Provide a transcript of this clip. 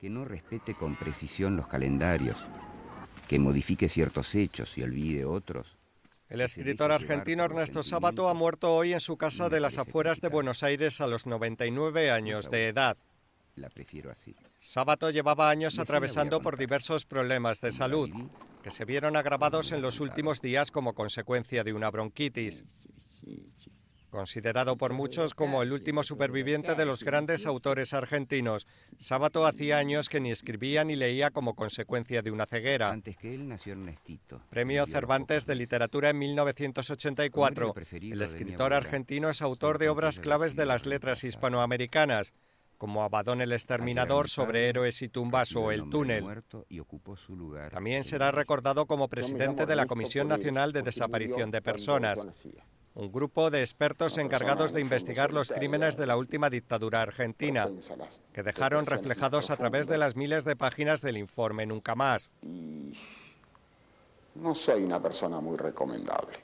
Que no respete con precisión los calendarios, que modifique ciertos hechos y olvide otros. El escritor argentino Ernesto Sábato ha muerto hoy en su casa de las afueras de Buenos Aires a los 99 años de edad. La prefiero así. Sábato llevaba años atravesando por diversos problemas de salud, que se vieron agravados en los últimos días como consecuencia de una bronquitis considerado por muchos como el último superviviente de los grandes autores argentinos. Sábato hacía años que ni escribía ni leía como consecuencia de una ceguera. Antes que él nació Premio Cervantes de Literatura en 1984. El escritor argentino es autor de obras claves de las letras hispanoamericanas como Abadón el Exterminador, sobre Héroes y Tumbas o El Túnel. También será recordado como presidente de la Comisión Nacional de Desaparición de Personas un grupo de expertos encargados de investigar los crímenes de la última dictadura argentina, que dejaron reflejados a través de las miles de páginas del informe Nunca más. no soy una persona muy recomendable.